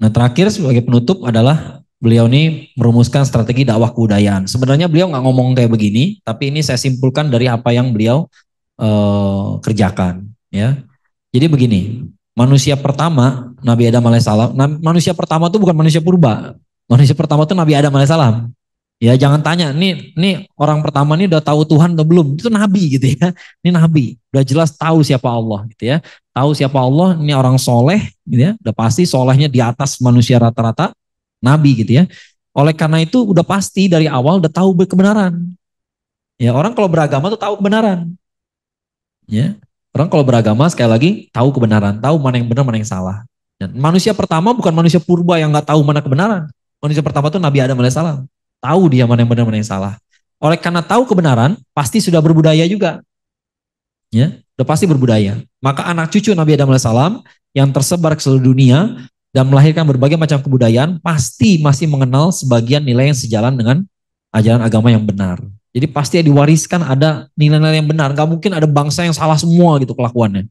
Nah terakhir sebagai penutup adalah beliau ini merumuskan strategi dakwah kebudayaan. Sebenarnya beliau nggak ngomong kayak begini, tapi ini saya simpulkan dari apa yang beliau uh, kerjakan. Ya, jadi begini, manusia pertama Nabi Adam alaihissalam, manusia pertama itu bukan manusia purba, manusia pertama itu Nabi Adam alaihissalam. Ya jangan tanya, nih nih orang pertama ini udah tahu Tuhan atau belum? Itu nabi gitu ya. Ini nabi, udah jelas tahu siapa Allah gitu ya tahu siapa Allah, ini orang soleh, gitu ya. Udah pasti solehnya di atas manusia rata-rata, nabi gitu ya. Oleh karena itu udah pasti dari awal udah tahu kebenaran. Ya orang kalau beragama tuh tahu kebenaran. Ya orang kalau beragama sekali lagi tahu kebenaran, tahu mana yang benar, mana yang salah. Dan manusia pertama bukan manusia purba yang nggak tahu mana kebenaran. Manusia pertama tuh Nabi Adam salam Tahu dia mana yang benar, mana yang salah. Oleh karena tahu kebenaran, pasti sudah berbudaya juga. Ya, udah pasti berbudaya. Maka anak cucu Nabi Adam alaihissalam yang tersebar ke seluruh dunia dan melahirkan berbagai macam kebudayaan pasti masih mengenal sebagian nilai yang sejalan dengan ajaran agama yang benar. Jadi pasti diwariskan ada nilai-nilai yang benar. Gak mungkin ada bangsa yang salah semua gitu kelakuannya.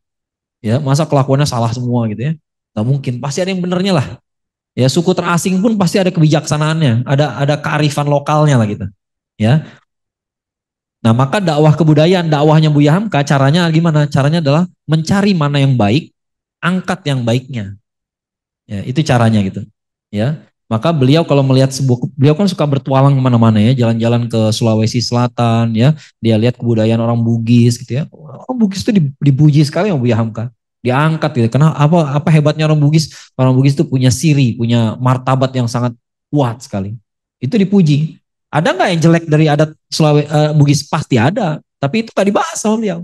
Ya, masa kelakuannya salah semua gitu ya? Gak mungkin. Pasti ada yang benernya lah. Ya, suku terasing pun pasti ada kebijaksanaannya, ada ada kearifan lokalnya lah gitu. Ya, Nah, maka dakwah kebudayaan, dakwahnya Buya Hamka, caranya gimana? Caranya adalah mencari mana yang baik, angkat yang baiknya. Ya, itu caranya gitu. Ya, maka beliau kalau melihat sebuah, beliau kan suka bertualang kemana-mana ya, jalan-jalan ke Sulawesi Selatan ya, dia lihat kebudayaan orang Bugis gitu ya. Orang Bugis itu dipuji sekali sama Buya Hamka. Diangkat gitu. Karena apa apa hebatnya orang Bugis? Orang Bugis itu punya siri, punya martabat yang sangat kuat sekali. Itu dipuji. Ada nggak yang jelek dari adat Sulawesi uh, eh, Bugis? Pasti ada. Tapi itu nggak dibahas sama beliau.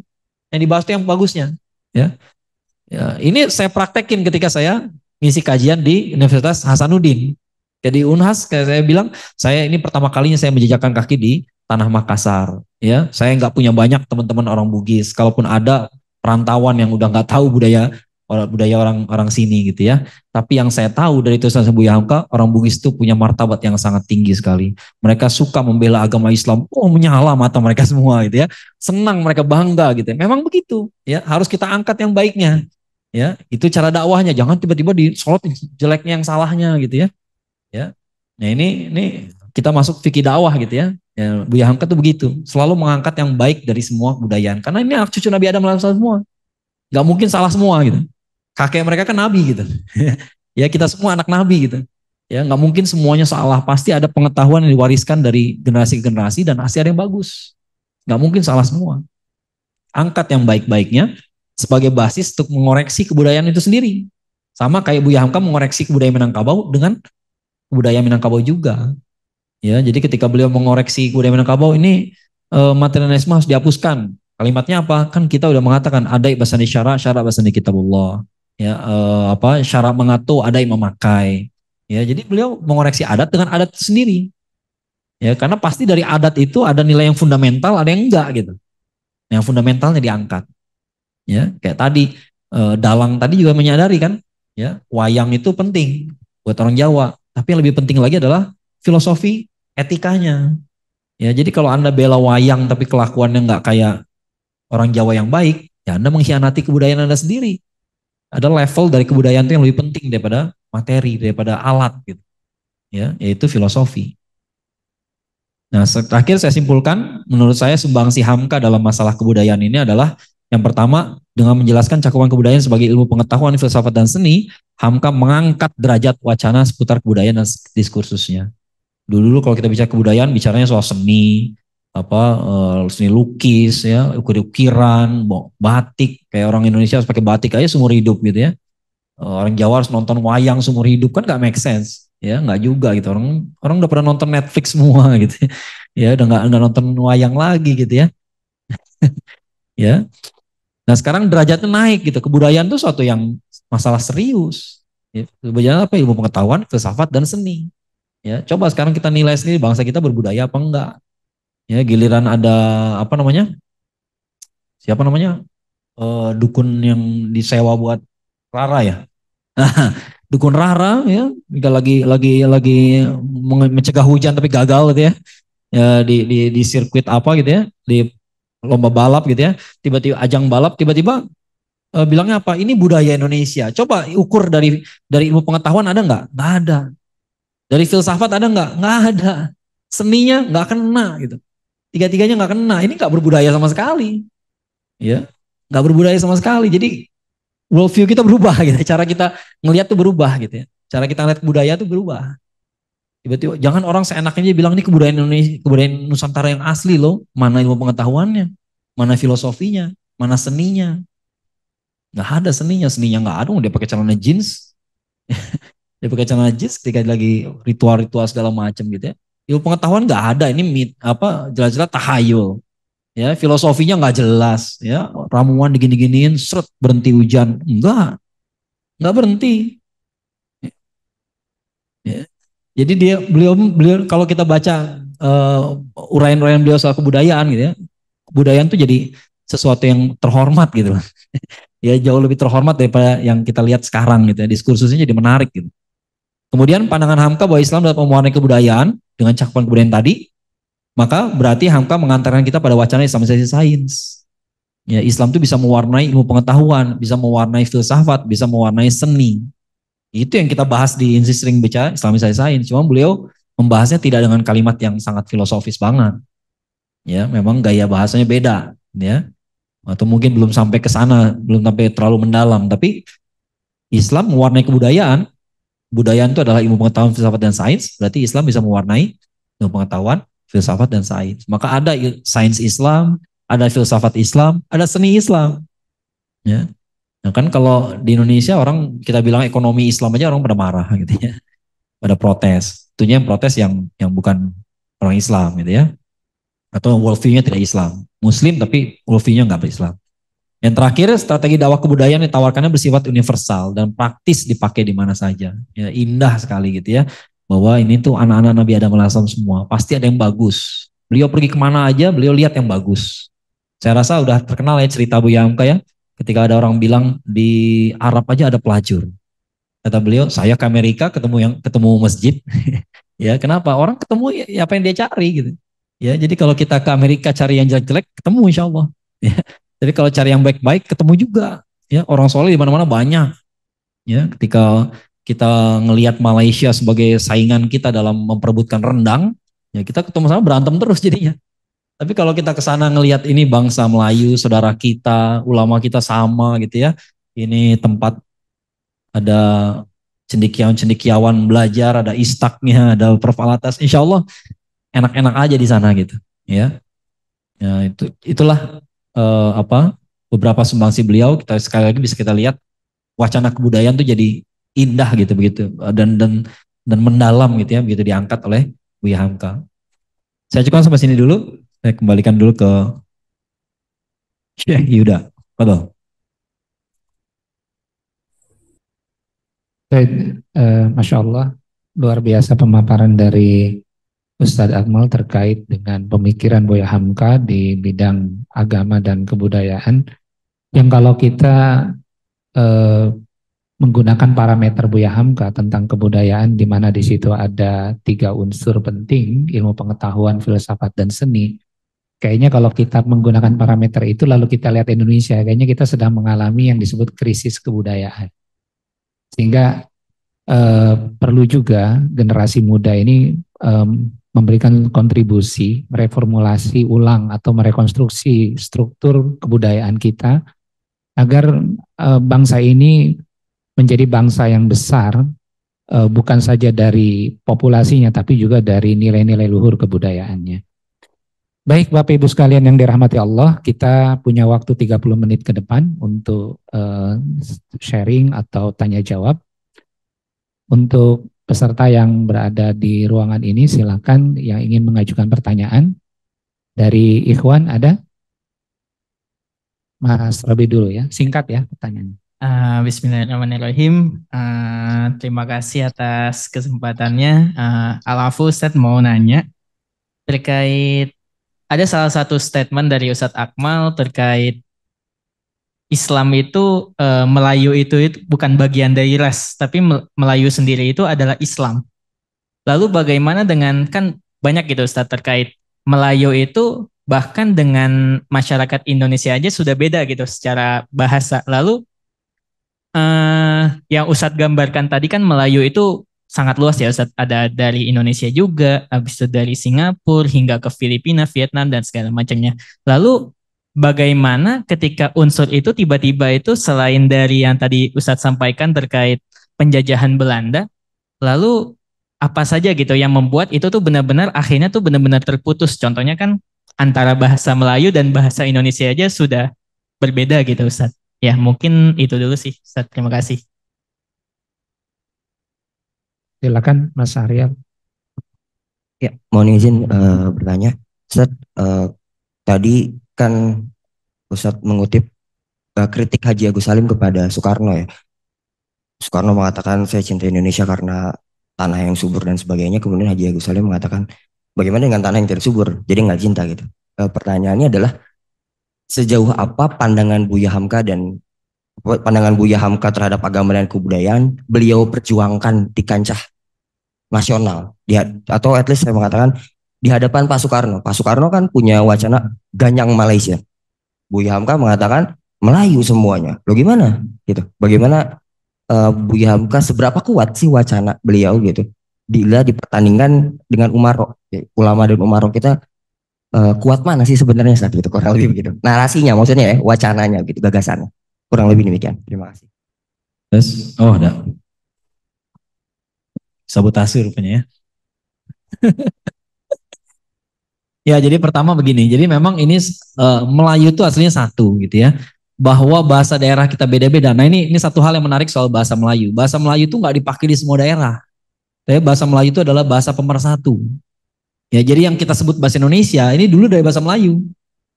Yang dibahas itu yang bagusnya. Ya. ya. Ini saya praktekin ketika saya ngisi kajian di Universitas Hasanuddin. Jadi Unhas kayak saya bilang, saya ini pertama kalinya saya menjejakkan kaki di tanah Makassar. Ya, saya nggak punya banyak teman-teman orang Bugis. Kalaupun ada perantauan yang udah nggak tahu budaya orang budaya orang orang sini gitu ya. Tapi yang saya tahu dari tulisan Buya Hamka, orang Bugis itu punya martabat yang sangat tinggi sekali. Mereka suka membela agama Islam, oh menyala mata mereka semua gitu ya. Senang mereka bangga gitu. Ya. Memang begitu ya, harus kita angkat yang baiknya. Ya, itu cara dakwahnya. Jangan tiba-tiba disolot jeleknya yang salahnya gitu ya. Ya. Nah, ini ini kita masuk fikih dakwah gitu ya. ya Buya Hamka tuh begitu, selalu mengangkat yang baik dari semua budaya. Karena ini anak cucu Nabi Adam alaihissalam semua. Gak mungkin salah semua gitu kakek mereka kan nabi gitu. ya kita semua anak nabi gitu. Ya nggak mungkin semuanya salah. Pasti ada pengetahuan yang diwariskan dari generasi ke generasi dan hasil yang bagus. Nggak mungkin salah semua. Angkat yang baik-baiknya sebagai basis untuk mengoreksi kebudayaan itu sendiri. Sama kayak Buya Hamka mengoreksi kebudayaan Minangkabau dengan kebudayaan Minangkabau juga. Ya, jadi ketika beliau mengoreksi kebudayaan Minangkabau ini e, materialisme harus dihapuskan. Kalimatnya apa? Kan kita udah mengatakan ada bahasa di syara bahasa Indonesia kitabullah ya eh, apa syarat mengatur ada yang memakai ya jadi beliau mengoreksi adat dengan adat sendiri ya karena pasti dari adat itu ada nilai yang fundamental ada yang enggak gitu yang fundamentalnya diangkat ya kayak tadi eh, dalang tadi juga menyadari kan ya wayang itu penting buat orang Jawa tapi yang lebih penting lagi adalah filosofi etikanya ya jadi kalau anda bela wayang tapi kelakuannya nggak kayak orang Jawa yang baik ya anda mengkhianati kebudayaan anda sendiri ada level dari kebudayaan itu yang lebih penting daripada materi, daripada alat gitu. Ya, yaitu filosofi. Nah, terakhir saya simpulkan, menurut saya sumbangsi Hamka dalam masalah kebudayaan ini adalah yang pertama, dengan menjelaskan cakupan kebudayaan sebagai ilmu pengetahuan, filsafat, dan seni, Hamka mengangkat derajat wacana seputar kebudayaan dan diskursusnya. Dulu-dulu kalau kita bicara kebudayaan, bicaranya soal seni, apa uh, seni lukis ya ukir-ukiran batik kayak orang Indonesia harus pakai batik aja seumur hidup gitu ya eh, orang Jawa harus nonton wayang seumur hidup kan nggak make sense ya nggak juga gitu orang orang udah pernah nonton Netflix semua gitu ya udah nggak nggak nonton wayang lagi gitu ya ya nah sekarang derajatnya naik gitu kebudayaan tuh suatu yang masalah serius ya, kebudayaan apa ilmu pengetahuan filsafat dan seni ya coba sekarang kita nilai sendiri bangsa kita berbudaya apa enggak ya giliran ada apa namanya siapa namanya e, dukun yang disewa buat Rara ya dukun Rara ya jika lagi lagi lagi mencegah hujan tapi gagal gitu ya, ya di di di sirkuit apa gitu ya di lomba balap gitu ya tiba-tiba ajang balap tiba-tiba e, bilangnya apa ini budaya Indonesia coba ukur dari dari ilmu pengetahuan ada nggak nggak ada dari filsafat ada nggak nggak ada seninya nggak kena gitu tiga-tiganya nggak kena. Ini nggak berbudaya sama sekali. Ya, nggak berbudaya sama sekali. Jadi worldview kita berubah gitu. Cara kita ngelihat tuh berubah gitu ya. Cara kita ngelihat budaya tuh berubah. Tiba-tiba jangan orang seenaknya dia bilang ini kebudayaan Indonesia, kebudayaan Nusantara yang asli loh. Mana ilmu pengetahuannya, mana filosofinya, mana seninya. Nggak ada seninya, seninya nggak ada. Dia pakai celana jeans, dia pakai celana jeans ketika lagi ritual-ritual segala macam gitu ya ilmu pengetahuan nggak ada ini mit, apa jelas-jelas tahayul ya filosofinya nggak jelas ya ramuan digini-giniin seret berhenti hujan enggak nggak berhenti ya. jadi dia beliau beliau kalau kita baca uh, eh, uraian-uraian beliau soal kebudayaan gitu ya kebudayaan tuh jadi sesuatu yang terhormat gitu ya jauh lebih terhormat daripada yang kita lihat sekarang gitu ya diskursusnya jadi menarik gitu kemudian pandangan Hamka bahwa Islam dapat mewarnai kebudayaan dengan cakupan kebudayaan tadi, maka berarti Hamka mengantarkan kita pada wacana Islam sains. Ya, Islam itu bisa mewarnai ilmu pengetahuan, bisa mewarnai filsafat, bisa mewarnai seni. Itu yang kita bahas di Insi sering bicara Islamisasi sains. Cuma beliau membahasnya tidak dengan kalimat yang sangat filosofis banget. Ya, memang gaya bahasanya beda, ya. Atau mungkin belum sampai ke sana, belum sampai terlalu mendalam, tapi Islam mewarnai kebudayaan budaya itu adalah ilmu pengetahuan filsafat dan sains, berarti Islam bisa mewarnai ilmu pengetahuan filsafat dan sains. Maka ada sains Islam, ada filsafat Islam, ada seni Islam. Ya. Nah kan kalau di Indonesia orang kita bilang ekonomi Islam aja orang pada marah gitu ya. Pada protes. Tentunya yang protes yang yang bukan orang Islam gitu ya. Atau worldview-nya tidak Islam. Muslim tapi worldview-nya nggak berislam. Yang terakhir, strategi dakwah kebudayaan ditawarkannya bersifat universal dan praktis dipakai di mana saja. Ya, indah sekali gitu ya. Bahwa ini tuh anak-anak Nabi Adam Alasam semua, pasti ada yang bagus. Beliau pergi kemana aja, beliau lihat yang bagus. Saya rasa udah terkenal ya cerita Bu Yamka ya. Ketika ada orang bilang di Arab aja ada pelacur. Kata beliau, saya ke Amerika ketemu yang ketemu masjid. ya, kenapa? Orang ketemu ya, ya, apa yang dia cari gitu. Ya, jadi kalau kita ke Amerika cari yang jelek-jelek, ketemu insya Allah. Ya, jadi kalau cari yang baik-baik ketemu juga ya orang soleh di mana-mana banyak. Ya, ketika kita ngelihat Malaysia sebagai saingan kita dalam memperebutkan rendang, ya kita ketemu sama berantem terus jadinya. Tapi kalau kita ke sana ngelihat ini bangsa Melayu, saudara kita, ulama kita sama gitu ya. Ini tempat ada cendikiawan-cendikiawan belajar, ada istaknya, ada perfalatas. Insya Allah enak-enak aja di sana gitu ya. Ya itu itulah uh, apa beberapa sumbangsi beliau kita sekali lagi bisa kita lihat wacana kebudayaan tuh jadi indah gitu begitu eh, dan dan dan mendalam gitu ya begitu diangkat oleh Buya Hamka. Saya cukup sampai sini dulu. Saya kembalikan dulu ke Syekh Yuda. Padahal. Baik, eh, Masya Allah, luar biasa pemaparan dari Ustadz Akmal terkait dengan pemikiran Boya Hamka di bidang agama dan kebudayaan yang kalau kita eh, menggunakan parameter Boya Hamka tentang kebudayaan di mana di situ ada tiga unsur penting ilmu pengetahuan filsafat dan seni kayaknya kalau kita menggunakan parameter itu lalu kita lihat Indonesia kayaknya kita sedang mengalami yang disebut krisis kebudayaan sehingga eh, perlu juga generasi muda ini um, memberikan kontribusi reformulasi ulang atau merekonstruksi struktur kebudayaan kita agar e, bangsa ini menjadi bangsa yang besar e, bukan saja dari populasinya tapi juga dari nilai-nilai luhur kebudayaannya. Baik Bapak Ibu sekalian yang dirahmati Allah, kita punya waktu 30 menit ke depan untuk e, sharing atau tanya jawab. Untuk peserta yang berada di ruangan ini silakan yang ingin mengajukan pertanyaan dari Ikhwan ada Mas Robi dulu ya singkat ya pertanyaan. Uh, ah, Bismillahirrahmanirrahim. Uh, terima kasih atas kesempatannya. Uh, ah, Alafu set mau nanya terkait ada salah satu statement dari Ustadz Akmal terkait Islam itu e, Melayu itu, itu bukan bagian dari ras, tapi Melayu sendiri itu adalah Islam. Lalu bagaimana dengan kan banyak gitu Ustaz terkait Melayu itu bahkan dengan masyarakat Indonesia aja sudah beda gitu secara bahasa. Lalu eh, yang Ustadz gambarkan tadi kan Melayu itu sangat luas ya Ustadz. Ada dari Indonesia juga, habis itu dari Singapura hingga ke Filipina, Vietnam dan segala macamnya. Lalu bagaimana ketika unsur itu tiba-tiba itu selain dari yang tadi Ustadz sampaikan terkait penjajahan Belanda, lalu apa saja gitu yang membuat itu tuh benar-benar akhirnya tuh benar-benar terputus. Contohnya kan antara bahasa Melayu dan bahasa Indonesia aja sudah berbeda gitu Ustadz. Ya mungkin itu dulu sih Ustadz. Terima kasih. Silakan Mas Arya. Ya, mohon izin uh, bertanya. Ustadz, uh, tadi kan Ustaz mengutip uh, kritik Haji Agus Salim kepada Soekarno ya. Soekarno mengatakan saya cinta Indonesia karena tanah yang subur dan sebagainya. Kemudian Haji Agus Salim mengatakan bagaimana dengan tanah yang tidak subur? Jadi nggak cinta gitu. Uh, pertanyaannya adalah sejauh apa pandangan Buya Hamka dan pandangan Buya Hamka terhadap agama dan kebudayaan beliau perjuangkan di kancah nasional di, atau at least saya mengatakan di hadapan Pak Soekarno. Pak Soekarno kan punya wacana ganyang Malaysia. Buya Hamka mengatakan Melayu semuanya. Lo gimana? Gitu. Bagaimana uh, Buya Hamka seberapa kuat sih wacana beliau gitu? Bila dipertandingkan dengan Umaro, ya, ulama dan Umaro kita uh, kuat mana sih sebenarnya saat itu? kurang lebih begitu narasinya maksudnya ya wacananya gitu gagasannya kurang lebih demikian terima kasih terus oh ada sabotase rupanya ya Ya, jadi pertama begini. Jadi memang ini uh, Melayu itu aslinya satu gitu ya. Bahwa bahasa daerah kita beda-beda. Nah ini ini satu hal yang menarik soal bahasa Melayu. Bahasa Melayu itu nggak dipakai di semua daerah. Tapi bahasa Melayu itu adalah bahasa pemersatu. Ya, jadi yang kita sebut bahasa Indonesia ini dulu dari bahasa Melayu.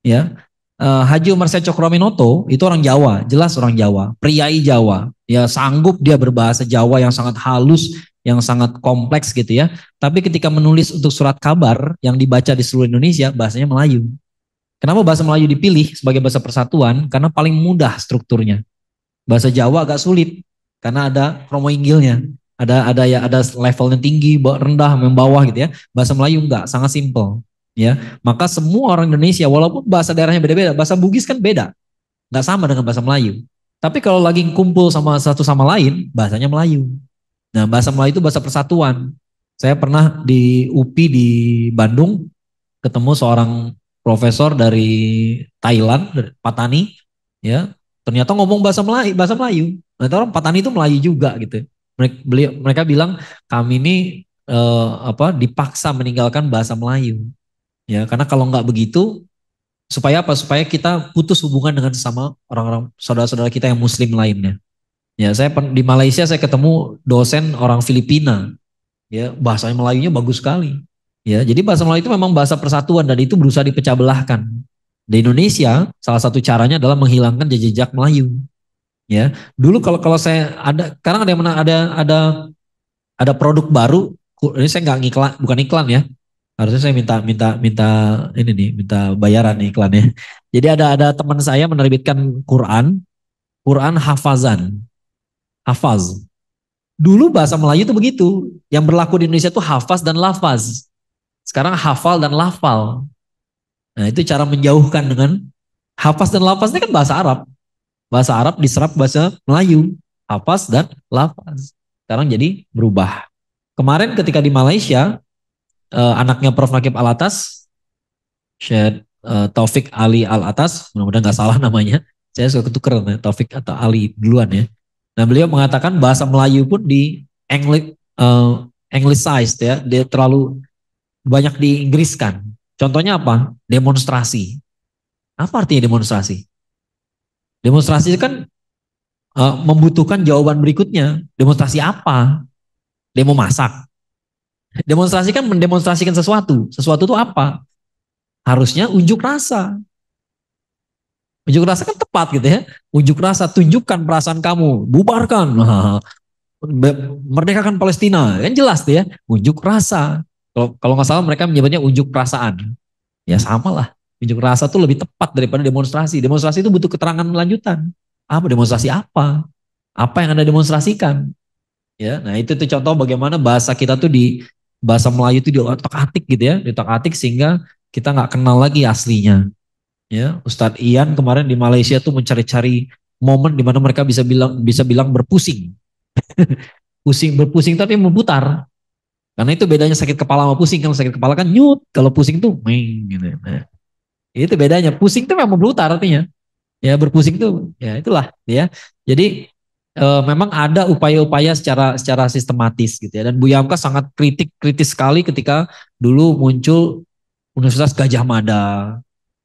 Ya, uh, Haji Umar Syed Cokroaminoto itu orang Jawa, jelas orang Jawa, priai Jawa. Ya, sanggup dia berbahasa Jawa yang sangat halus yang sangat kompleks gitu ya. Tapi ketika menulis untuk surat kabar yang dibaca di seluruh Indonesia, bahasanya Melayu. Kenapa bahasa Melayu dipilih sebagai bahasa persatuan? Karena paling mudah strukturnya. Bahasa Jawa agak sulit karena ada promo inggilnya. Ada ada ya ada levelnya tinggi, rendah, membawah gitu ya. Bahasa Melayu enggak, sangat simpel. ya. Maka semua orang Indonesia walaupun bahasa daerahnya beda-beda, bahasa Bugis kan beda. Enggak sama dengan bahasa Melayu. Tapi kalau lagi kumpul sama satu sama lain, bahasanya Melayu Nah, bahasa Melayu itu bahasa persatuan. Saya pernah di UPI di Bandung ketemu seorang profesor dari Thailand, dari Patani, ya. Ternyata ngomong bahasa Melayu, bahasa Melayu. Nah, orang Patani itu Melayu juga gitu. Mereka, mereka bilang kami ini eh, apa dipaksa meninggalkan bahasa Melayu. Ya, karena kalau nggak begitu supaya apa? Supaya kita putus hubungan dengan sesama orang-orang saudara-saudara kita yang muslim lainnya. Ya, saya di Malaysia saya ketemu dosen orang Filipina. Ya, bahasa Melayunya bagus sekali. Ya, jadi bahasa Melayu itu memang bahasa persatuan dan itu berusaha dipecah belahkan. Di Indonesia, salah satu caranya adalah menghilangkan jejak Melayu. Ya, dulu kalau kalau saya ada, sekarang ada yang ada ada ada produk baru. Ini saya nggak ngiklan, bukan iklan ya. Harusnya saya minta minta minta ini nih, minta bayaran nih iklannya. Jadi ada ada teman saya menerbitkan Quran, Quran hafazan hafaz. Dulu bahasa Melayu itu begitu. Yang berlaku di Indonesia itu hafaz dan lafaz. Sekarang hafal dan lafal. Nah itu cara menjauhkan dengan hafaz dan lafaz ini kan bahasa Arab. Bahasa Arab diserap bahasa Melayu. Hafaz dan lafaz. Sekarang jadi berubah. Kemarin ketika di Malaysia, eh, anaknya Prof. Nakib Alatas, Syed eh, Taufik Ali Alatas, mudah-mudahan gak salah namanya, saya suka ketuker Taufik atau Ali duluan ya Nah beliau mengatakan bahasa Melayu pun di English, uh, eh, Englishized ya, dia terlalu banyak diinggriskan. Contohnya apa? Demonstrasi. Apa artinya demonstrasi? Demonstrasi kan uh, membutuhkan jawaban berikutnya. Demonstrasi apa? Demo masak. Demonstrasi kan mendemonstrasikan sesuatu. Sesuatu itu apa? Harusnya unjuk rasa. Unjuk rasa kan tepat gitu ya. Unjuk rasa, tunjukkan perasaan kamu, bubarkan. Merdekakan Palestina, kan jelas tuh ya. Unjuk rasa. Kalau kalau nggak salah mereka menyebutnya unjuk perasaan. Ya sama lah. Unjuk rasa tuh lebih tepat daripada demonstrasi. Demonstrasi itu butuh keterangan lanjutan. Apa demonstrasi apa? Apa yang Anda demonstrasikan? Ya, nah itu tuh contoh bagaimana bahasa kita tuh di bahasa Melayu itu otak atik gitu ya, di otak atik sehingga kita nggak kenal lagi aslinya. Ya, Ustadz Ian kemarin di Malaysia tuh mencari-cari momen di mana mereka bisa bilang bisa bilang berpusing. pusing berpusing tapi memutar. Karena itu bedanya sakit kepala sama pusing. Kalau sakit kepala kan nyut, kalau pusing tuh meng gitu. Nah, itu bedanya. Pusing tuh memang memutar artinya. Ya berpusing tuh ya itulah ya. Jadi e, memang ada upaya-upaya secara secara sistematis gitu ya. Dan Bu Yamka sangat kritik kritis sekali ketika dulu muncul Universitas Gajah Mada,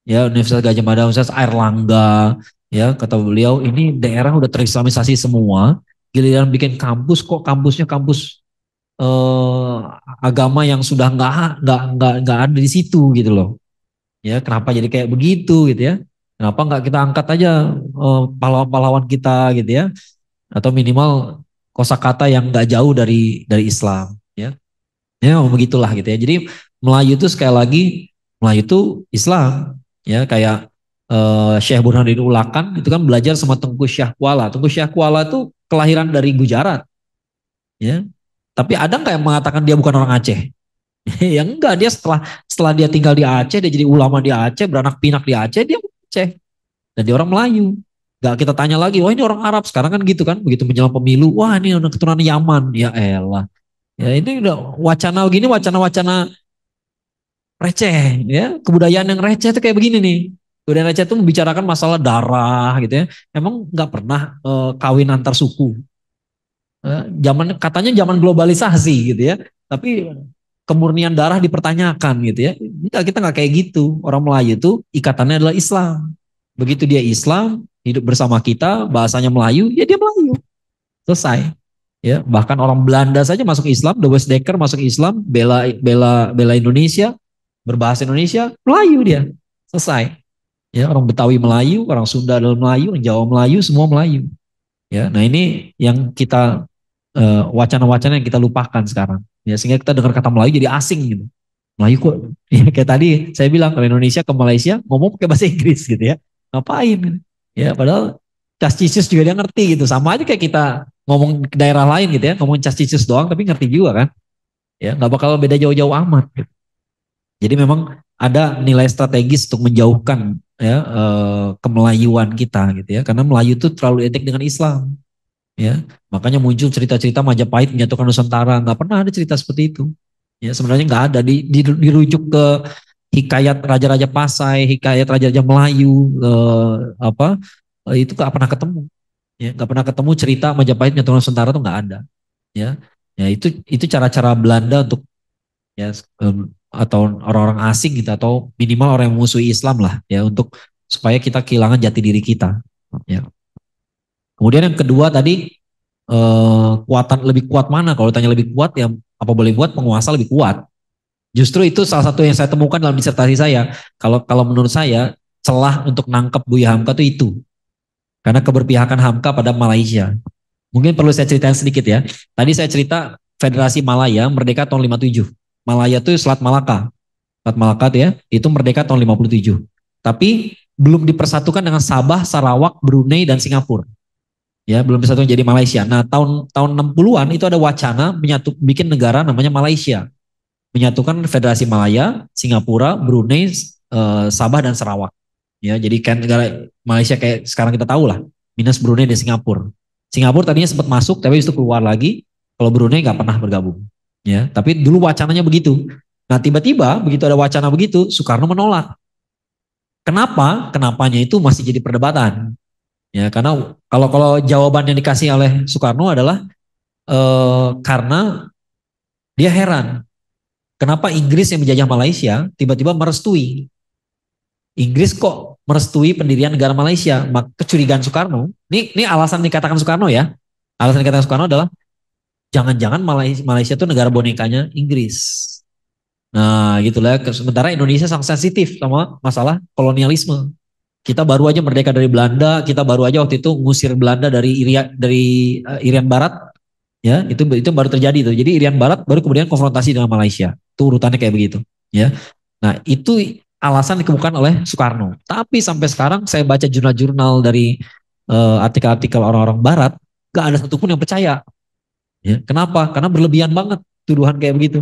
ya Universitas Gajah Mada, Universitas Airlangga, ya kata beliau ini daerah udah terislamisasi semua, giliran bikin kampus kok kampusnya kampus eh, agama yang sudah nggak nggak nggak nggak ada di situ gitu loh, ya kenapa jadi kayak begitu gitu ya? Kenapa nggak kita angkat aja eh, pahlawan-pahlawan kita gitu ya? Atau minimal kosakata yang nggak jauh dari dari Islam, ya? Ya begitulah gitu ya. Jadi Melayu itu sekali lagi Melayu itu Islam, ya kayak uh, Syekh Burhanuddin Ulakan itu kan belajar sama Tengku Syekh Kuala. Tengku Syekh Kuala itu kelahiran dari Gujarat. Ya. Tapi ada nggak yang mengatakan dia bukan orang Aceh? ya enggak, dia setelah setelah dia tinggal di Aceh, dia jadi ulama di Aceh, beranak pinak di Aceh, dia Aceh. Dan dia orang Melayu. Gak kita tanya lagi, wah ini orang Arab sekarang kan gitu kan, begitu menjelang pemilu, wah ini orang keturunan Yaman, ya elah. Ya ini udah wacana gini, wacana-wacana receh ya kebudayaan yang receh itu kayak begini nih kebudayaan receh itu membicarakan masalah darah gitu ya emang nggak pernah e, kawin antar suku e, zaman katanya zaman globalisasi gitu ya tapi iya. kemurnian darah dipertanyakan gitu ya kita kita nggak kayak gitu orang Melayu itu ikatannya adalah Islam begitu dia Islam hidup bersama kita bahasanya Melayu ya dia Melayu selesai ya bahkan orang Belanda saja masuk Islam, West Dekker masuk Islam, bela bela bela Indonesia, berbahasa Indonesia, Melayu dia. Selesai. Ya, orang Betawi Melayu, orang Sunda adalah Melayu, orang Jawa Melayu, semua Melayu. Ya, nah ini yang kita eh, wacana-wacana yang kita lupakan sekarang. Ya, sehingga kita dengar kata Melayu jadi asing gitu. Melayu kok ya, kayak tadi saya bilang kalau Indonesia ke Malaysia ngomong pakai bahasa Inggris gitu ya. Ngapain gitu? Ya, padahal Castisius juga dia ngerti gitu. Sama aja kayak kita ngomong daerah lain gitu ya, ngomong Castisius doang tapi ngerti juga kan. Ya, nggak bakal beda jauh-jauh amat gitu. Jadi memang ada nilai strategis untuk menjauhkan ya eh, kemelayuan kita gitu ya karena Melayu itu terlalu identik dengan Islam ya makanya muncul cerita-cerita Majapahit menjatuhkan Nusantara nggak pernah ada cerita seperti itu ya sebenarnya nggak ada di, di, dirujuk ke hikayat raja-raja Pasai hikayat raja-raja Melayu eh, apa eh, itu nggak pernah ketemu ya nggak pernah ketemu cerita Majapahit menjatuhkan Nusantara itu nggak ada ya ya itu itu cara-cara Belanda untuk ya atau orang-orang asing gitu atau minimal orang yang musuh Islam lah ya untuk supaya kita kehilangan jati diri kita ya. Kemudian yang kedua tadi eh, kuatan lebih kuat mana? Kalau tanya lebih kuat ya apa boleh buat penguasa lebih kuat. Justru itu salah satu yang saya temukan dalam disertasi saya. Kalau kalau menurut saya celah untuk nangkep Buya Hamka itu itu. Karena keberpihakan Hamka pada Malaysia. Mungkin perlu saya ceritain sedikit ya. Tadi saya cerita Federasi Malaya merdeka tahun 57. Malaya itu Selat Malaka. Selat Malaka itu ya, itu merdeka tahun 57. Tapi belum dipersatukan dengan Sabah, Sarawak, Brunei dan Singapura. Ya, belum disatukan jadi Malaysia. Nah, tahun tahun 60-an itu ada wacana menyatu bikin negara namanya Malaysia. Menyatukan Federasi Malaya, Singapura, Brunei, eh, Sabah dan Sarawak. Ya, jadi kan negara Malaysia kayak sekarang kita tahu lah, minus Brunei dan Singapura. Singapura tadinya sempat masuk tapi itu keluar lagi. Kalau Brunei nggak pernah bergabung. Ya, tapi dulu wacananya begitu. Nah, tiba-tiba begitu ada wacana begitu, Soekarno menolak. Kenapa? Kenapanya itu masih jadi perdebatan. Ya, karena kalau kalau jawaban yang dikasih oleh Soekarno adalah eh, karena dia heran kenapa Inggris yang menjajah Malaysia tiba-tiba merestui. Inggris kok merestui pendirian negara Malaysia? Mak kecurigaan Soekarno. Ini ini alasan dikatakan Soekarno ya. Alasan dikatakan Soekarno adalah jangan-jangan Malaysia, Malaysia tuh negara bonekanya Inggris. Nah, gitulah. Sementara Indonesia sangat sensitif sama masalah kolonialisme. Kita baru aja merdeka dari Belanda, kita baru aja waktu itu ngusir Belanda dari Iria, dari eh, Irian Barat, ya itu itu baru terjadi itu. Jadi Irian Barat baru kemudian konfrontasi dengan Malaysia. Itu urutannya kayak begitu, ya. Nah itu alasan dikemukakan oleh Soekarno. Tapi sampai sekarang saya baca jurnal-jurnal dari eh, artikel-artikel uh, orang-orang Barat, gak ada satupun yang percaya Ya, kenapa? Karena berlebihan banget tuduhan kayak begitu.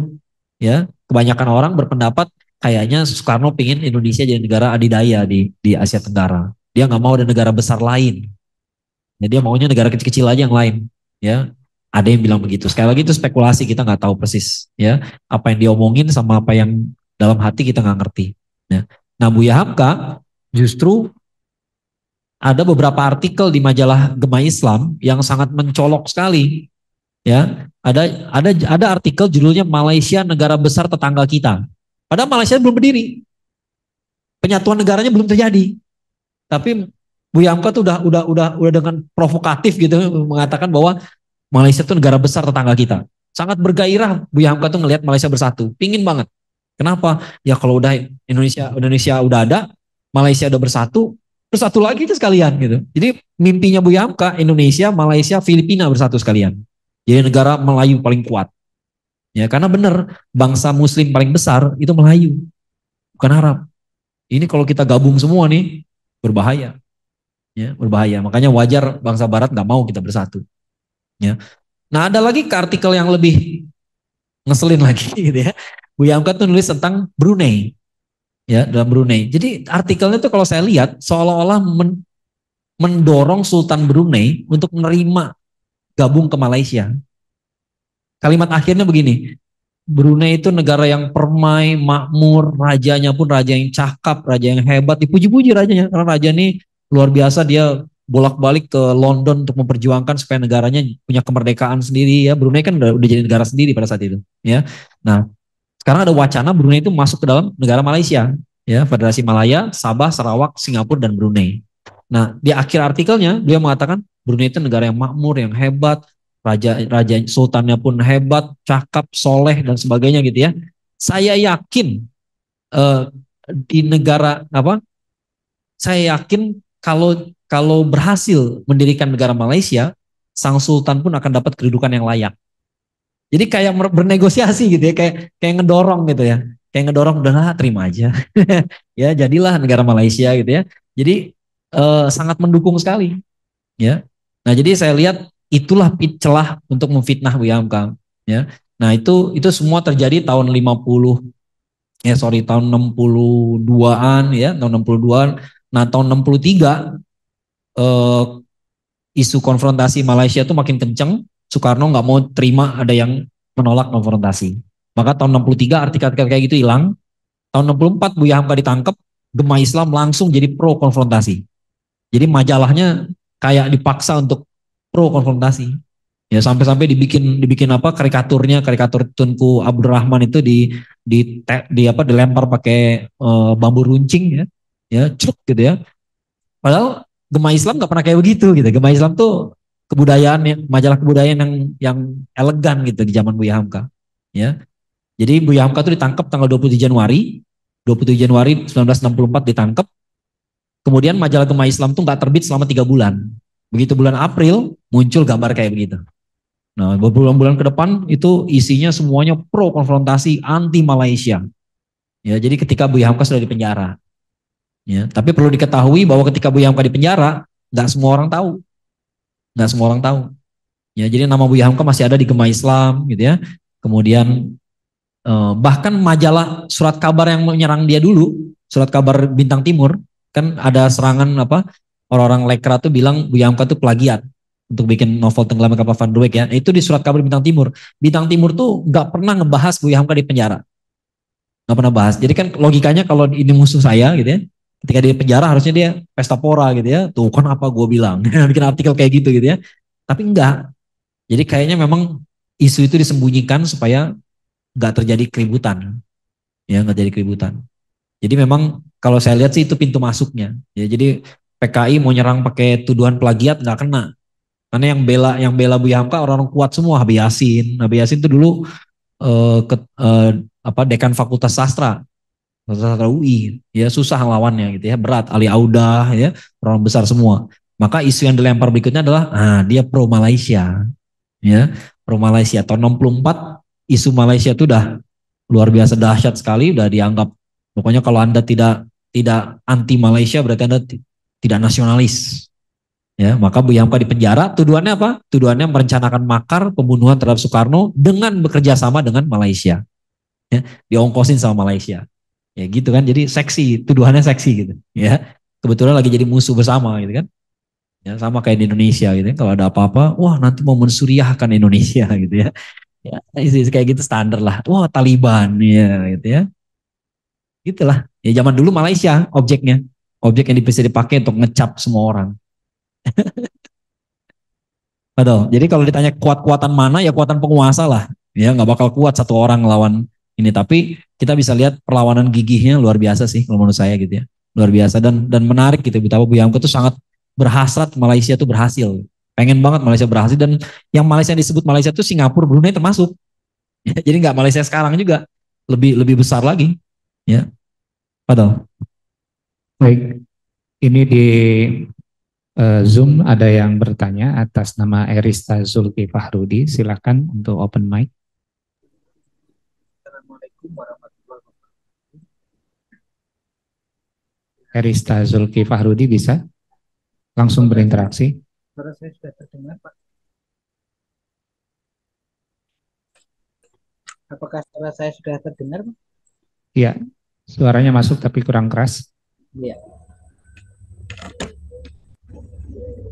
Ya, kebanyakan orang berpendapat kayaknya Soekarno pingin Indonesia jadi negara adidaya di di Asia Tenggara. Dia nggak mau ada negara besar lain. Ya, dia maunya negara kecil-kecil aja yang lain. Ya, ada yang bilang begitu. Sekali lagi itu spekulasi kita nggak tahu persis. Ya, apa yang diomongin sama apa yang dalam hati kita nggak ngerti. Ya. Nah, Buya Hamka justru ada beberapa artikel di majalah Gema Islam yang sangat mencolok sekali ya ada ada ada artikel judulnya Malaysia negara besar tetangga kita padahal Malaysia belum berdiri penyatuan negaranya belum terjadi tapi Bu Yamka tuh udah udah udah udah dengan provokatif gitu mengatakan bahwa Malaysia itu negara besar tetangga kita sangat bergairah Bu Yamka tuh ngelihat Malaysia bersatu pingin banget kenapa ya kalau udah Indonesia Indonesia udah ada Malaysia udah bersatu bersatu lagi itu sekalian gitu jadi mimpinya Bu Yamka Indonesia Malaysia Filipina bersatu sekalian jadi negara Melayu paling kuat. Ya, karena benar bangsa muslim paling besar itu Melayu, bukan Arab. Ini kalau kita gabung semua nih berbahaya. Ya, berbahaya. Makanya wajar bangsa barat nggak mau kita bersatu. Ya. Nah, ada lagi artikel yang lebih ngeselin lagi gitu ya. Buya Yamka tuh nulis tentang Brunei. Ya, dalam Brunei. Jadi artikelnya tuh kalau saya lihat seolah-olah men mendorong Sultan Brunei untuk menerima gabung ke Malaysia. Kalimat akhirnya begini, Brunei itu negara yang permai, makmur, rajanya pun raja yang cakap, raja yang hebat, dipuji-puji rajanya karena raja ini luar biasa dia bolak-balik ke London untuk memperjuangkan supaya negaranya punya kemerdekaan sendiri ya. Brunei kan udah, udah jadi negara sendiri pada saat itu ya. Nah, sekarang ada wacana Brunei itu masuk ke dalam negara Malaysia ya, Federasi Malaya, Sabah, Sarawak, Singapura dan Brunei. Nah, di akhir artikelnya beliau mengatakan Brunei itu negara yang makmur, yang hebat, raja raja sultannya pun hebat, cakap, soleh dan sebagainya gitu ya. Saya yakin uh, di negara apa? Saya yakin kalau kalau berhasil mendirikan negara Malaysia, sang sultan pun akan dapat kedudukan yang layak. Jadi kayak bernegosiasi gitu ya, kayak kayak ngedorong gitu ya. Kayak ngedorong udahlah terima aja. ya jadilah negara Malaysia gitu ya. Jadi Eh, sangat mendukung sekali ya nah jadi saya lihat itulah celah untuk memfitnah Buya Hamka, ya nah itu itu semua terjadi tahun 50 ya sorry tahun 62-an ya tahun 62-an nah tahun 63 eh, isu konfrontasi Malaysia itu makin kenceng Soekarno nggak mau terima ada yang menolak konfrontasi maka tahun 63 artikel-artikel kayak gitu hilang tahun 64 Buya Hamka ditangkap Gema Islam langsung jadi pro konfrontasi jadi majalahnya kayak dipaksa untuk pro konfrontasi. Ya sampai-sampai dibikin dibikin apa karikaturnya karikatur Tunku Abdurrahman itu di di, te, di apa dilempar pakai uh, bambu runcing ya. Ya, cuk gitu ya. Padahal gemah Islam nggak pernah kayak begitu gitu. Gemah Islam tuh kebudayaan yang majalah kebudayaan yang yang elegan gitu di zaman Buya Hamka. Ya. Jadi Buya Hamka tuh ditangkap tanggal 27 Januari. 27 Januari 1964 ditangkap Kemudian majalah Gema Islam tuh nggak terbit selama tiga bulan. Begitu bulan April muncul gambar kayak begitu. Nah, beberapa bulan ke depan itu isinya semuanya pro konfrontasi anti Malaysia. Ya, jadi ketika Buya Hamka sudah di penjara. Ya, tapi perlu diketahui bahwa ketika Buya Hamka di penjara, nggak semua orang tahu. Nggak semua orang tahu. Ya, jadi nama Buya Hamka masih ada di Gema Islam gitu ya. Kemudian eh, bahkan majalah surat kabar yang menyerang dia dulu, surat kabar Bintang Timur kan ada serangan apa orang-orang lekra tuh bilang Buyamka Yamka tuh plagiat untuk bikin novel tenggelam kapal Van Dijk ya itu di surat kabar bintang timur bintang timur tuh nggak pernah ngebahas Buyamka Yamka di penjara nggak pernah bahas jadi kan logikanya kalau ini musuh saya gitu ya ketika dia penjara harusnya dia pesta pora gitu ya tuh kan apa gue bilang bikin artikel kayak gitu gitu ya tapi enggak jadi kayaknya memang isu itu disembunyikan supaya nggak terjadi keributan ya nggak jadi keributan jadi memang kalau saya lihat sih itu pintu masuknya. Ya, jadi PKI mau nyerang pakai tuduhan plagiat nggak kena. Karena yang bela yang bela Buya Hamka orang-orang kuat semua, Habib Yasin. Habib Yasin itu dulu eh, ke, eh, apa dekan Fakultas Sastra. Fakultas Sastra UI. Ya susah lawannya gitu ya, berat. Ali auda ya, orang besar semua. Maka isu yang dilempar berikutnya adalah ah dia pro Malaysia. Ya, pro Malaysia tahun 64 isu Malaysia itu udah luar biasa dahsyat sekali udah dianggap Pokoknya kalau Anda tidak tidak anti Malaysia berarti Anda tidak nasionalis. Ya, maka Bu Yamka penjara Tuduhannya apa? Tuduhannya merencanakan makar pembunuhan terhadap Soekarno dengan bekerja sama dengan Malaysia. Ya, diongkosin sama Malaysia. Ya gitu kan. Jadi seksi, tuduhannya seksi gitu. Ya, kebetulan lagi jadi musuh bersama gitu kan. Ya, sama kayak di Indonesia gitu. Kalau ada apa-apa, wah nanti mau mensuriahkan Indonesia gitu ya. Ya, kayak gitu standar lah. Wah Taliban ya gitu ya gitulah Ya zaman dulu Malaysia objeknya. Objek yang bisa dipakai untuk ngecap semua orang. Betul. Jadi kalau ditanya kuat-kuatan mana ya kuatan penguasa lah. Ya nggak bakal kuat satu orang lawan ini. Tapi kita bisa lihat perlawanan gigihnya luar biasa sih kalau menurut saya gitu ya. Luar biasa dan dan menarik gitu. Betapa Yamko tuh sangat berhasrat Malaysia tuh berhasil. Pengen banget Malaysia berhasil dan yang Malaysia yang disebut Malaysia tuh Singapura, Brunei termasuk. Ya, jadi nggak Malaysia sekarang juga lebih lebih besar lagi. Ya, Padahal. Baik, ini di uh, Zoom ada yang bertanya atas nama Erista Zulki Fahrudi. Silakan untuk open mic. Assalamualaikum warahmatullahi Erista Zulki Fahrudi bisa langsung berinteraksi. Suara saya sudah terdengar, Pak. Apakah suara saya sudah terdengar? Iya, Suaranya masuk tapi kurang keras. Iya.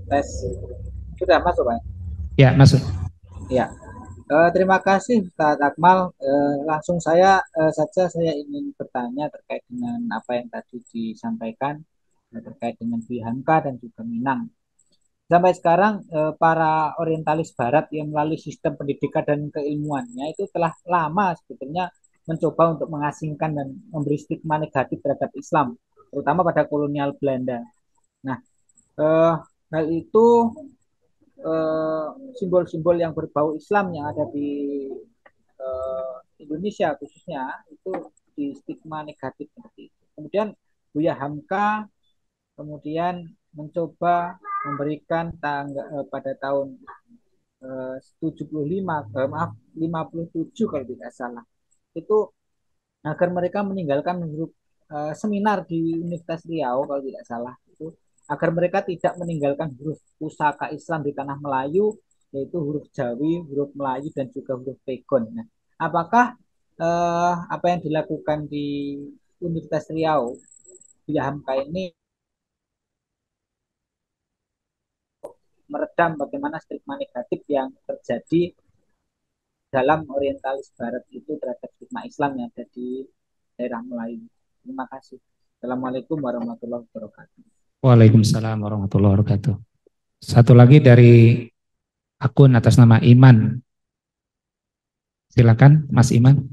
Tes. Sudah masuk, Pak? Ya, masuk. Iya. E, terima kasih Ustaz Akmal. E, langsung saya e, saja saya ingin bertanya terkait dengan apa yang tadi disampaikan terkait dengan Bihanka dan juga Minang. Sampai sekarang e, para orientalis barat yang melalui sistem pendidikan dan keilmuannya itu telah lama sebetulnya mencoba untuk mengasingkan dan memberi stigma negatif terhadap Islam, terutama pada kolonial Belanda. Nah, eh, hal itu eh, simbol-simbol eh, yang berbau Islam yang ada di eh, Indonesia khususnya itu di stigma negatif seperti itu. Kemudian Buya Hamka kemudian mencoba memberikan tangga, eh, pada tahun eh, 75 eh, maaf 57 kalau tidak salah itu agar mereka meninggalkan grup uh, seminar di Universitas Riau kalau tidak salah itu agar mereka tidak meninggalkan huruf pusaka Islam di tanah Melayu yaitu huruf Jawi, huruf Melayu dan juga huruf Pegon. Nah, apakah uh, apa yang dilakukan di Universitas Riau di Hamka ini meredam bagaimana stigma negatif yang terjadi dalam orientalis barat itu terhadap stigma Islam yang ada di daerah Melayu. Terima kasih. Assalamualaikum warahmatullahi wabarakatuh. Waalaikumsalam warahmatullahi wabarakatuh. Satu lagi dari akun atas nama Iman. Silakan Mas Iman.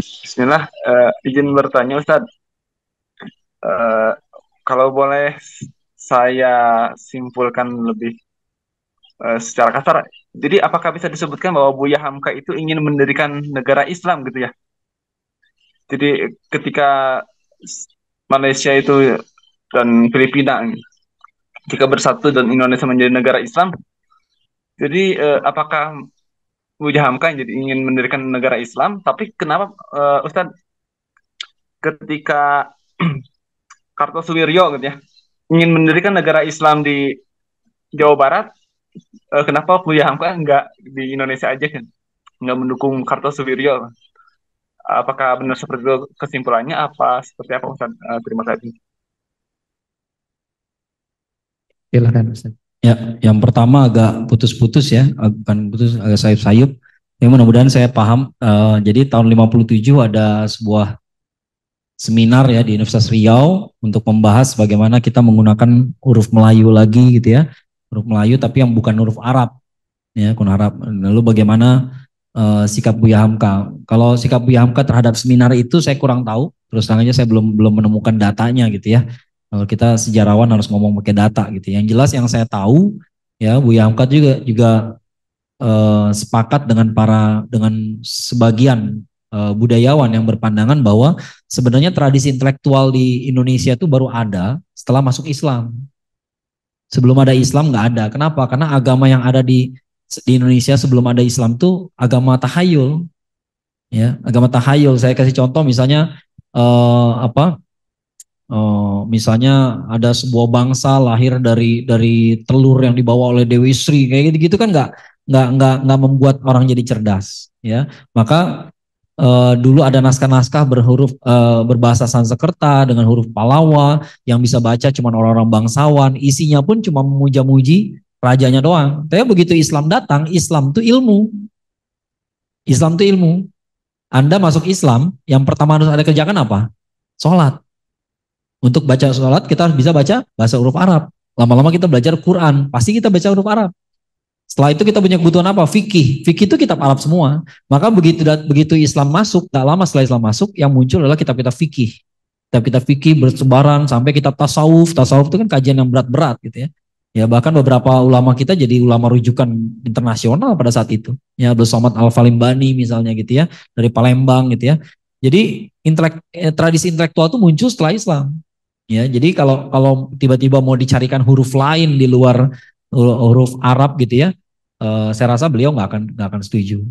Bismillah, uh, izin bertanya Ustaz. Uh, kalau boleh saya simpulkan lebih Eh, secara kasar. Jadi apakah bisa disebutkan bahwa Buya Hamka itu ingin mendirikan negara Islam gitu ya? Jadi ketika Malaysia itu dan Filipina jika bersatu dan Indonesia menjadi negara Islam, jadi uh, apakah Buya Hamka yang jadi ingin mendirikan negara Islam? Tapi kenapa uh, Ustadz ketika Kartosuwiryo gitu ya ingin mendirikan negara Islam di Jawa Barat uh, kenapa kuliah hamka nggak di Indonesia aja kan nggak mendukung Kartosuwiryo apakah benar seperti itu kesimpulannya apa seperti apa Ustaz uh, terima kasih silakan Ustaz ya yang pertama agak putus-putus ya bukan putus agak sayup-sayup ya mudah-mudahan saya paham uh, jadi tahun 57 ada sebuah seminar ya di Universitas Riau untuk membahas bagaimana kita menggunakan huruf Melayu lagi gitu ya huruf Melayu tapi yang bukan huruf Arab ya kun Arab lalu bagaimana uh, sikap Buya Hamka kalau sikap Buya Hamka terhadap seminar itu saya kurang tahu terus tangannya saya belum belum menemukan datanya gitu ya kalau kita sejarawan harus ngomong pakai data gitu yang jelas yang saya tahu ya Buya Hamka juga juga uh, sepakat dengan para dengan sebagian eh, budayawan yang berpandangan bahwa sebenarnya tradisi intelektual di Indonesia itu baru ada setelah masuk Islam Sebelum ada Islam nggak ada. Kenapa? Karena agama yang ada di di Indonesia sebelum ada Islam tuh agama tahayul. Ya, agama tahayul. Saya kasih contoh misalnya uh, apa? Uh, misalnya ada sebuah bangsa lahir dari dari telur yang dibawa oleh Dewi Sri kayak gitu, -gitu kan nggak nggak nggak nggak membuat orang jadi cerdas ya maka Uh, dulu ada naskah-naskah berhuruf uh, berbahasa Sanskerta dengan huruf Palawa yang bisa baca cuma orang-orang bangsawan, isinya pun cuma memuja-muji rajanya doang. Tapi begitu Islam datang, Islam itu ilmu. Islam itu ilmu. Anda masuk Islam, yang pertama harus ada kerjakan apa? Sholat. Untuk baca sholat kita harus bisa baca bahasa huruf Arab. Lama-lama kita belajar Quran, pasti kita baca huruf Arab. Setelah itu kita punya kebutuhan apa? Fikih. Fikih itu kitab Arab semua. Maka begitu begitu Islam masuk, tak lama setelah Islam masuk, yang muncul adalah kitab-kitab fikih. Kitab-kitab fikih bersebaran sampai kitab tasawuf. Tasawuf itu kan kajian yang berat-berat gitu ya. Ya bahkan beberapa ulama kita jadi ulama rujukan internasional pada saat itu. Ya Abdul Somad Al-Falimbani misalnya gitu ya, dari Palembang gitu ya. Jadi intelek, eh, tradisi intelektual itu muncul setelah Islam. Ya, jadi kalau kalau tiba-tiba mau dicarikan huruf lain di luar uh, huruf Arab gitu ya, uh, saya rasa beliau nggak akan nggak akan setuju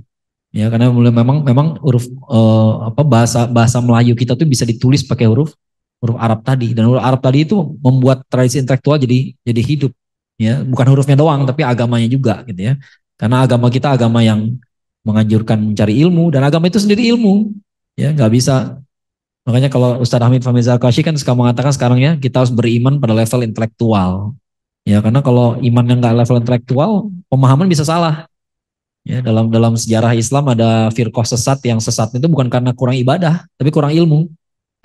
ya karena memang memang huruf uh, apa bahasa bahasa Melayu kita tuh bisa ditulis pakai huruf huruf Arab tadi dan huruf Arab tadi itu membuat tradisi intelektual jadi jadi hidup ya bukan hurufnya doang tapi agamanya juga gitu ya karena agama kita agama yang menganjurkan mencari ilmu dan agama itu sendiri ilmu ya nggak bisa makanya kalau Ustadz Hamid Famizal Kashi kan suka mengatakan sekarang ya kita harus beriman pada level intelektual Ya karena kalau iman yang nggak level intelektual, pemahaman bisa salah. Ya dalam dalam sejarah Islam ada firqah sesat yang sesat itu bukan karena kurang ibadah, tapi kurang ilmu.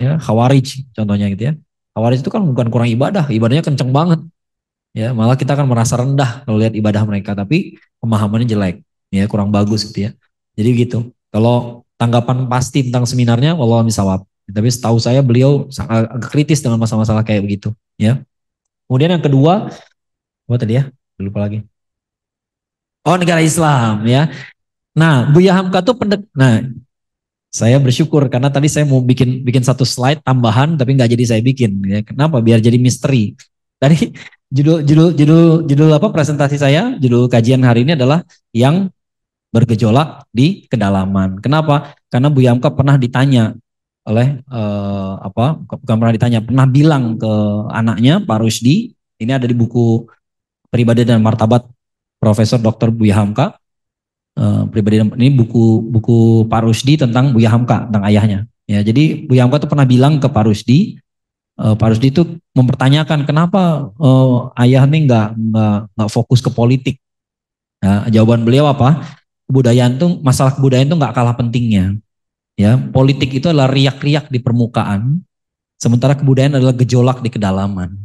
Ya Khawarij contohnya gitu ya. Khawarij itu kan bukan kurang ibadah, ibadahnya kenceng banget. Ya, malah kita akan merasa rendah kalau lihat ibadah mereka, tapi pemahamannya jelek, ya kurang bagus gitu ya. Jadi gitu. Kalau tanggapan pasti tentang seminarnya, walau misawab. Tapi setahu saya beliau sangat kritis dengan masalah-masalah kayak begitu, ya. Kemudian yang kedua, apa oh, tadi ya? Lupa lagi. Oh negara Islam ya. Nah Buya Hamka tuh pendek. Nah saya bersyukur karena tadi saya mau bikin bikin satu slide tambahan tapi nggak jadi saya bikin. Ya. Kenapa? Biar jadi misteri. Tadi judul judul judul judul apa presentasi saya judul kajian hari ini adalah yang bergejolak di kedalaman. Kenapa? Karena Buya Hamka pernah ditanya oleh eh, apa bukan pernah ditanya pernah bilang ke anaknya Pak Rusdi ini ada di buku Pribadi dan Martabat Profesor Dr. Buya Hamka. Uh, pribadi ini buku buku Pak Rusdi tentang Buya Hamka tentang ayahnya. Ya, jadi Buya Hamka tuh pernah bilang ke Pak Rusdi, uh, Pak Rusdi itu mempertanyakan kenapa uh, ayah nih nggak nggak fokus ke politik. Nah, jawaban beliau apa? Kebudayaan tuh masalah kebudayaan tuh nggak kalah pentingnya. Ya, politik itu adalah riak-riak di permukaan, sementara kebudayaan adalah gejolak di kedalaman.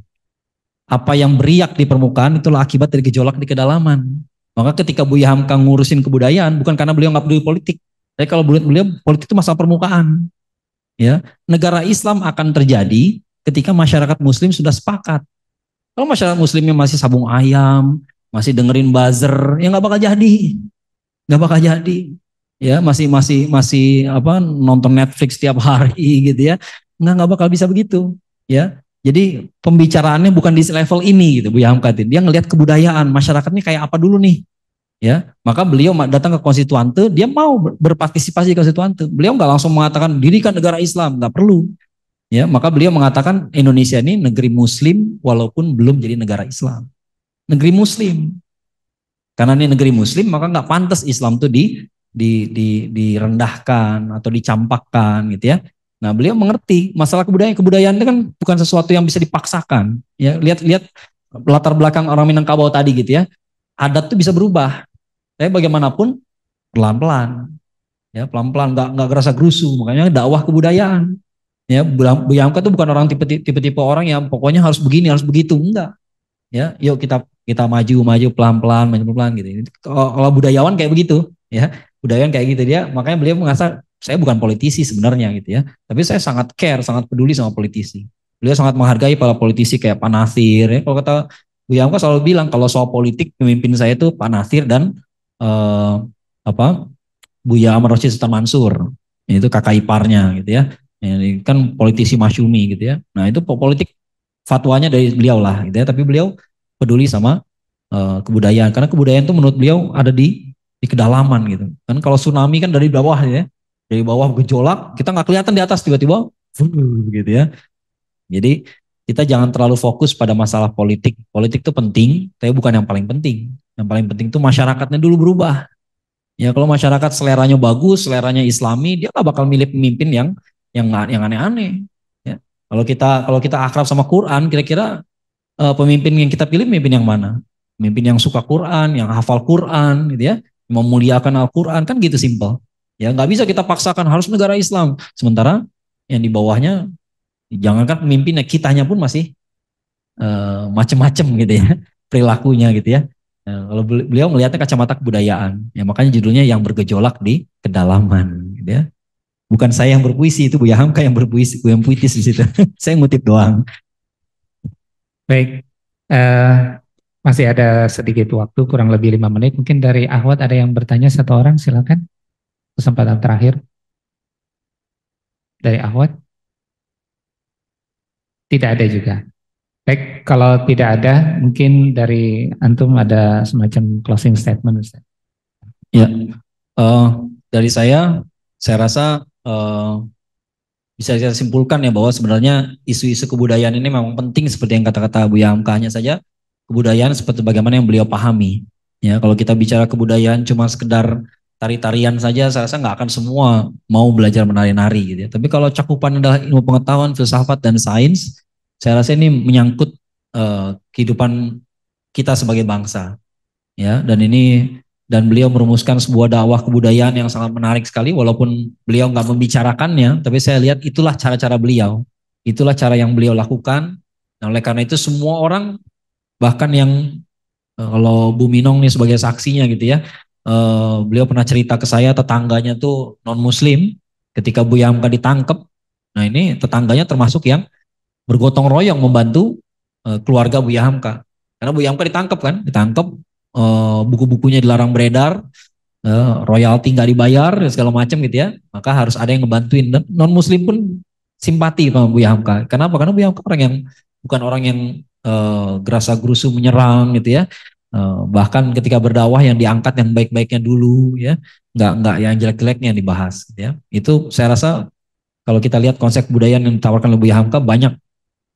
Apa yang beriak di permukaan itulah akibat dari gejolak di kedalaman. Maka ketika Buya Hamka ngurusin kebudayaan bukan karena beliau nggak peduli politik. Tapi kalau beliau, beliau politik itu masalah permukaan. Ya, negara Islam akan terjadi ketika masyarakat muslim sudah sepakat. Kalau masyarakat muslimnya masih sabung ayam, masih dengerin buzzer, ya nggak bakal jadi. Nggak bakal jadi. Ya, masih masih masih apa nonton Netflix tiap hari gitu ya. Nggak nggak bakal bisa begitu. Ya, jadi pembicaraannya bukan di level ini gitu Bu Hamkatin. Dia ngelihat kebudayaan masyarakatnya kayak apa dulu nih. Ya, maka beliau datang ke konstituante, dia mau berpartisipasi ke konstituante. Beliau nggak langsung mengatakan dirikan negara Islam, nggak perlu. Ya, maka beliau mengatakan Indonesia ini negeri Muslim walaupun belum jadi negara Islam. Negeri Muslim. Karena ini negeri Muslim, maka nggak pantas Islam tuh di, di, di direndahkan atau dicampakkan gitu ya. Nah, beliau mengerti masalah kebudayaan. Kebudayaan itu kan bukan sesuatu yang bisa dipaksakan. Ya, lihat-lihat latar belakang orang Minangkabau tadi gitu ya. Adat tuh bisa berubah. Tapi bagaimanapun pelan-pelan. Ya, pelan-pelan nggak nggak kerasa gerusu. Makanya dakwah kebudayaan. Ya, Bu Yamka tuh bukan orang tipe-tipe orang yang pokoknya harus begini, harus begitu. Enggak. Ya, yuk kita kita maju, maju pelan-pelan, maju pelan gitu. Kalau budayawan kayak begitu, ya. Budayawan kayak gitu dia, makanya beliau mengasah saya bukan politisi sebenarnya gitu ya, tapi saya sangat care, sangat peduli sama politisi. Beliau sangat menghargai para politisi kayak Pak Nasir. Ya. Kalau kata Bu Yamka selalu bilang kalau soal politik pemimpin saya itu Pak Nasir dan eh, apa Bu Yamar Rosid Sultan Mansur, itu kakak iparnya gitu ya. ya. Ini kan politisi Masyumi gitu ya. Nah itu politik fatwanya dari beliau lah gitu ya. Tapi beliau peduli sama uh, kebudayaan karena kebudayaan itu menurut beliau ada di di kedalaman gitu. Kan kalau tsunami kan dari bawah ya dari bawah gejolak, kita nggak kelihatan di atas tiba-tiba, gitu ya. Jadi kita jangan terlalu fokus pada masalah politik. Politik itu penting, tapi bukan yang paling penting. Yang paling penting itu masyarakatnya dulu berubah. Ya kalau masyarakat seleranya bagus, seleranya Islami, dia nggak bakal milih pemimpin yang yang yang aneh-aneh. Ya. Kalau kita kalau kita akrab sama Quran, kira-kira uh, pemimpin yang kita pilih pemimpin yang mana? Pemimpin yang suka Quran, yang hafal Quran, gitu ya, memuliakan Al-Quran kan gitu simple. Ya nggak bisa kita paksakan harus negara Islam. Sementara yang di bawahnya, jangankan pemimpinnya, kitanya pun masih uh, macem-macem gitu ya perilakunya gitu ya. Nah, kalau beliau melihatnya kacamata kebudayaan, ya makanya judulnya yang bergejolak di kedalaman, gitu ya. Bukan saya yang berpuisi itu bu Yahamka yang berpuisi, yang puitis di situ. saya ngutip doang. Baik, uh, masih ada sedikit waktu, kurang lebih lima menit. Mungkin dari Ahwat ada yang bertanya satu orang, silakan kesempatan terakhir dari Ahwat? Tidak ada juga. Baik, kalau tidak ada, mungkin dari Antum ada semacam closing statement. Ustaz. Ya, uh, dari saya, saya rasa uh, bisa saya simpulkan ya bahwa sebenarnya isu-isu kebudayaan ini memang penting seperti yang kata-kata Bu Yamka hanya saja kebudayaan seperti bagaimana yang beliau pahami. Ya, kalau kita bicara kebudayaan cuma sekedar tari-tarian saja saya rasa nggak akan semua mau belajar menari-nari gitu ya. Tapi kalau cakupan adalah ilmu pengetahuan, filsafat dan sains, saya rasa ini menyangkut uh, kehidupan kita sebagai bangsa. Ya, dan ini dan beliau merumuskan sebuah dakwah kebudayaan yang sangat menarik sekali walaupun beliau nggak membicarakannya, tapi saya lihat itulah cara-cara beliau. Itulah cara yang beliau lakukan. Nah, oleh karena itu semua orang bahkan yang eh, kalau Bu Minong nih sebagai saksinya gitu ya, Eh, beliau pernah cerita ke saya tetangganya tuh non muslim ketika Bu Hamka ditangkap nah ini tetangganya termasuk yang bergotong royong membantu uh, keluarga Bu Hamka karena Bu Hamka ditangkap kan ditangkap uh, eh, buku-bukunya dilarang beredar uh, royalti nggak dibayar segala macam gitu ya maka harus ada yang ngebantuin dan non muslim pun simpati sama Bu Hamka kenapa karena Bu Hamka orang yang bukan orang yang uh, gerasa gerusu menyerang gitu ya Eh, bahkan ketika berdakwah yang diangkat yang baik-baiknya dulu ya nggak nggak yang jelek-jeleknya yang dibahas ya itu saya rasa kalau kita lihat konsep budaya yang ditawarkan oleh Buya Hamka banyak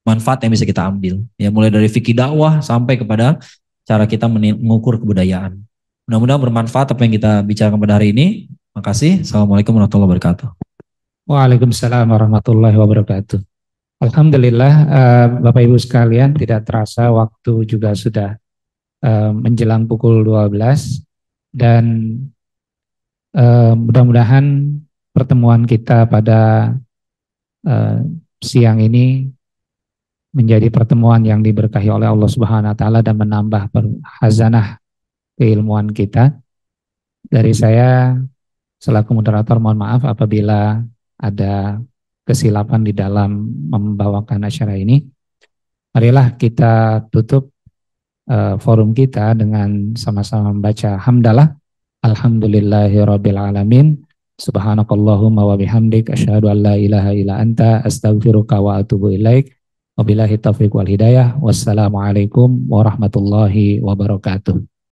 manfaat yang bisa kita ambil ya mulai dari fikih dakwah sampai kepada cara kita mengukur kebudayaan mudah-mudahan bermanfaat apa yang kita bicarakan pada hari ini makasih assalamualaikum warahmatullahi wabarakatuh Waalaikumsalam warahmatullahi wabarakatuh Alhamdulillah eh, Bapak Ibu sekalian tidak terasa waktu juga sudah Eh, menjelang pukul 12 dan eh, mudah-mudahan pertemuan kita pada eh, siang ini menjadi pertemuan yang diberkahi oleh Allah Subhanahu wa taala dan menambah hazanah keilmuan kita. Dari saya selaku moderator mohon maaf apabila ada kesilapan di dalam membawakan acara ini. Marilah kita tutup uh, forum kita dengan sama-sama membaca hamdalah alhamdulillahirabbil alamin subhanakallahumma wa bihamdik asyhadu an la ilaha illa anta astaghfiruka wa atubu ilaik wabillahi taufiq wal hidayah wassalamualaikum warahmatullahi wabarakatuh